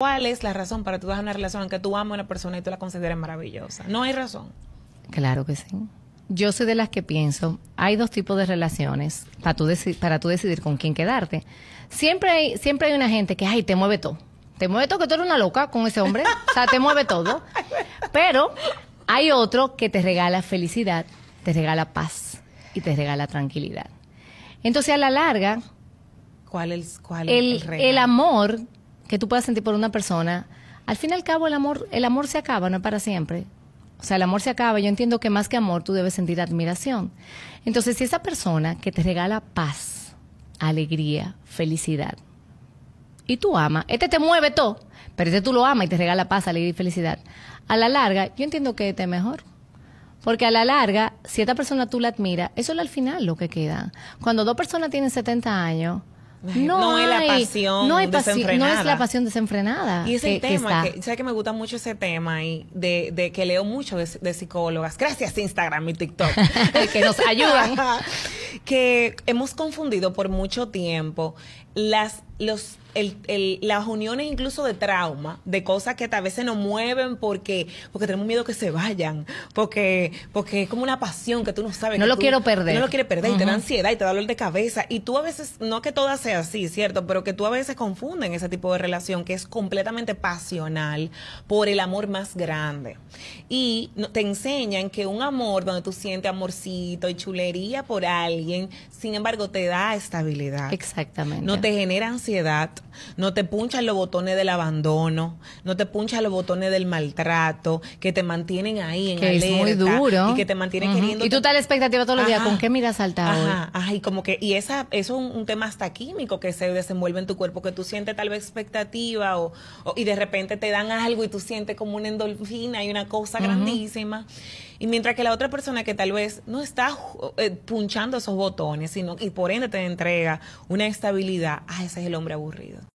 ¿Cuál es la razón para tú dejar una relación en que tú amas a una persona y tú la consideres maravillosa? No hay razón. Claro que sí. Yo soy de las que pienso, hay dos tipos de relaciones para tú, para decidir con quién quedarte. Siempre hay, siempre hay una gente que, ay, te mueve todo. Te mueve todo, que tú eres una loca con ese hombre. O sea, te mueve todo. Pero hay otro que te regala felicidad, te regala paz y te regala tranquilidad. Entonces, a la larga... ¿Cuál es cuál el, el, el amor que tú puedas sentir por una persona, al fin y al cabo el amor, el amor se acaba, no es para siempre. O sea, el amor se acaba. Yo entiendo que más que amor tú debes sentir admiración. Entonces, si esa persona que te regala paz, alegría, felicidad, y tú amas, este te mueve todo, pero este tú lo amas y te regala paz, alegría y felicidad, a la larga, yo entiendo que te este mejor. Porque a la larga, si esta persona tú la admiras, eso es al final lo que queda. Cuando dos personas tienen 70 años, No, es la pasión desenfrenada. es la pasión desenfrenada. Y ese tema, que, que que me gusta mucho ese tema? Y de, que leo mucho de, psicólogas. Gracias Instagram y TikTok. que nos ayudan. que hemos confundido por mucho tiempo las, los, las uniones incluso de trauma, de cosas que a veces nos mueven porque, porque tenemos miedo que se vayan, porque, porque es como una pasión que tú no sabes. No lo quiero perder. No lo quieres perder y te da ansiedad y te da dolor de cabeza. Y tú a veces, no que todas sea así, ¿cierto? Pero que tú a veces confunden ese tipo de relación que es completamente pasional por el amor más grande y te enseñan que un amor donde tú sientes amorcito y chulería por alguien, sin embargo, te da estabilidad. Exactamente. No te genera ansiedad, no te punchan los botones del abandono, no te punchan los botones del maltrato, que te mantienen ahí en que Es muy duro. Y que te mantienen queriendo. Y tú tal expectativa todos los días, ¿con qué miras alta ajá, y como que, y esa, eso es un, tema hasta químico que se desenvuelve en tu cuerpo, que tú sientes tal vez expectativa o, y de repente te dan algo y tú sientes como una endorfina y una cosa grandísima. Y mientras que la otra persona que tal vez no está eh, punchando esos botones, sino y por ende te entrega una estabilidad, ah, ese es el hombre aburrido.